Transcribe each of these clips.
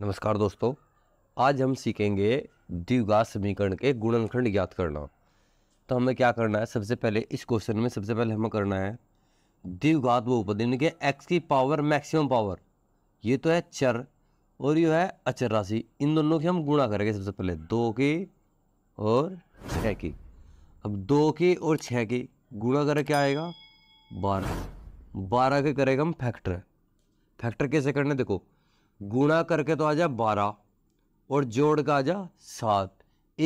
नमस्कार दोस्तों आज हम सीखेंगे द्विघात समीकरण के गुणनखंड ज्ञात करना तो हमें क्या करना है सबसे पहले इस क्वेश्चन में सबसे पहले हमें करना है द्विघात बहुपद यानी कि एक्स की पावर मैक्सिमम पावर ये तो है चर और ये है अचर राशि इन दोनों की हम गुणा करेंगे सबसे पहले दो की और छः की अब दो की और छः की गुणा करें क्या आएगा बारह बारह के करेगा हम फैक्टर फैक्टर कैसे करने देखो गुणा करके तो आ जा बारह और जोड़ का आ जा सात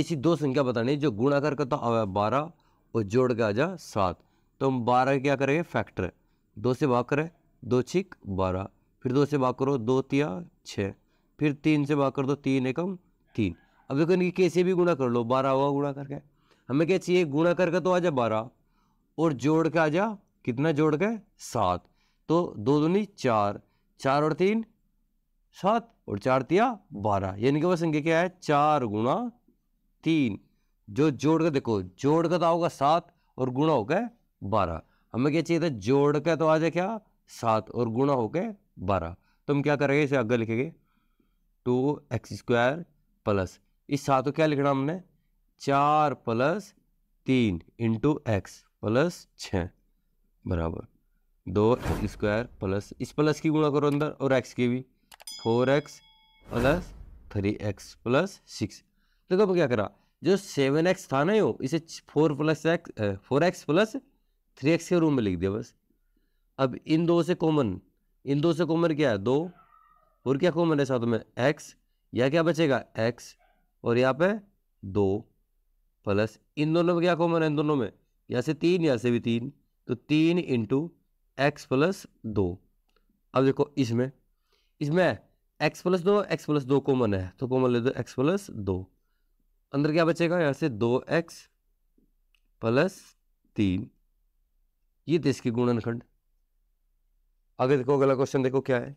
ऐसी दो संख्या बतानी जो गुणा करके तो आया बारह और जोड़ का आ जा सात तो हम बारह क्या करेंगे फैक्टर दो से भाग करें दो छिक बारह फिर दो से भाग करो दो तिया छः फिर तीन से भाग कर दो तीन एकम तीन अब देखो इनकी कैसे भी गुणा कर लो बारह हुआ गुणा करके हमें क्या चाहिए गुणा करके तो आ जा बारह और जोड़ के आ जा कितना जोड़ के सात तो दो दूनी चार चार और तीन सात और चार तिया बारह यानी कि वह संख्या क्या है चार गुणा तीन जो जोड़ कर देखो जोड़ कर तो आओगे सात और गुणा होकर बारह हमें क्या चाहिए था जोड़ कर तो आ जाए क्या सात और गुणा होकर बारह तो हम क्या करेंगे इसे आगे लिखेंगे टू एक्स स्क्वायर प्लस इस सात को क्या लिखना हमने चार प्लस तीन इंटू एक्स प्लस छः बराबर दो एक्स स्क्वायर प्लस इस प्लस की गुणा करो अंदर और एक्स की भी four x plus three x plus six देखो अब क्या करा जो सेवन एक्स था ना यो इसे four plus x four x plus three x के रूम में लिख दिया बस अब इन दो से कॉमन इन दो से कॉमन क्या है दो और क्या कॉमन है साथ में एक्स या क्या बचेगा एक्स और यहाँ पे दो प्लस इन दोनों में क्या कॉमन है इन दोनों में यहाँ से तीन यहाँ से भी तीन तो तीन इंटू एक्स प्लस दो अब देखो इसमें इसमें एक्स प्लस दो एक्स प्लस दो कॉमन है तो कॉमन ले दो एक्स प्लस दो अंदर क्या बचेगा यहाँ से दो एक्स प्लस तीन ये देश की गुणनखंड आगे देखो अगला क्वेश्चन देखो क्या है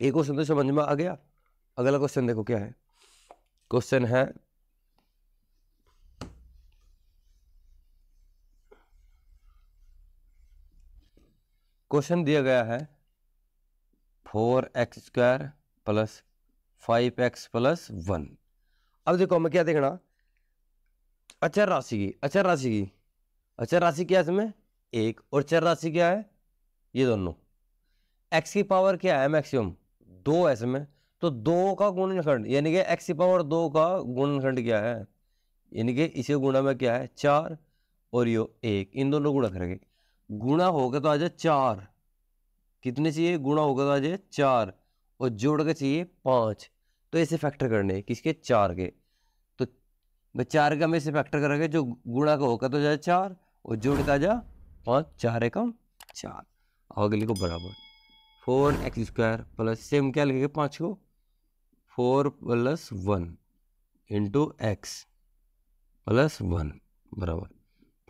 एक क्वेश्चन तो समझ में आ गया अगला क्वेश्चन देखो क्या है क्वेश्चन है क्वेश्चन दिया गया है four x square plus five x plus one अब देखो हमें क्या देखना अचर राशि की अचर राशि की अचर राशि क्या है इसमें एक और चर राशि क्या है ये दोनों एक्स की पावर क्या है मैक्सिमम दो है इसमें तो दो का गुणनखंड यानी कि एक्स की पावर दो का गुणनखंड क्या है यानी कि इसे गुणा में क्या है चार और यो एक इन दोनों गुणा करेंगे गुणा होगा तो आ जाए चार कितने चाहिए गुणा होगा तो आ जाए चार और जोड़ के चाहिए पाँच तो ऐसे फैक्टर करने किसके चार के तो भाई चार का में ऐसे फैक्टर करेंगे जो गुणा का होकर तो जाए चार और जोड़ का जा पाँच चार एकम चार अगले को बराबर four x square plus same क्या लगेगा पाँच को four plus one into x plus one बराबर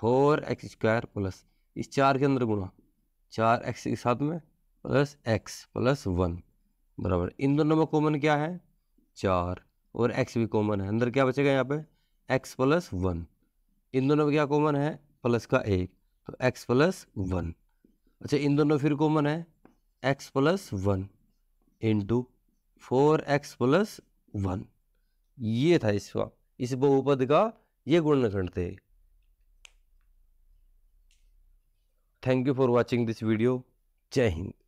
फोर एक्स स्क्वायर प्लस इस चार के अंदर गुणा चार एक्स के साथ में प्लस एक्स प्लस वन बराबर इन दोनों में कॉमन क्या है चार और एक्स भी कॉमन है अंदर क्या बचेगा यहाँ पे एक्स प्लस वन इन दोनों में क्या कॉमन है प्लस का एक तो एक्स प्लस वन अच्छा इन दोनों फिर कॉमन है x plus one into four x plus one ये था इसका इस बहुपद का ये गुणनखंड थे thank you for watching this video जय हिंद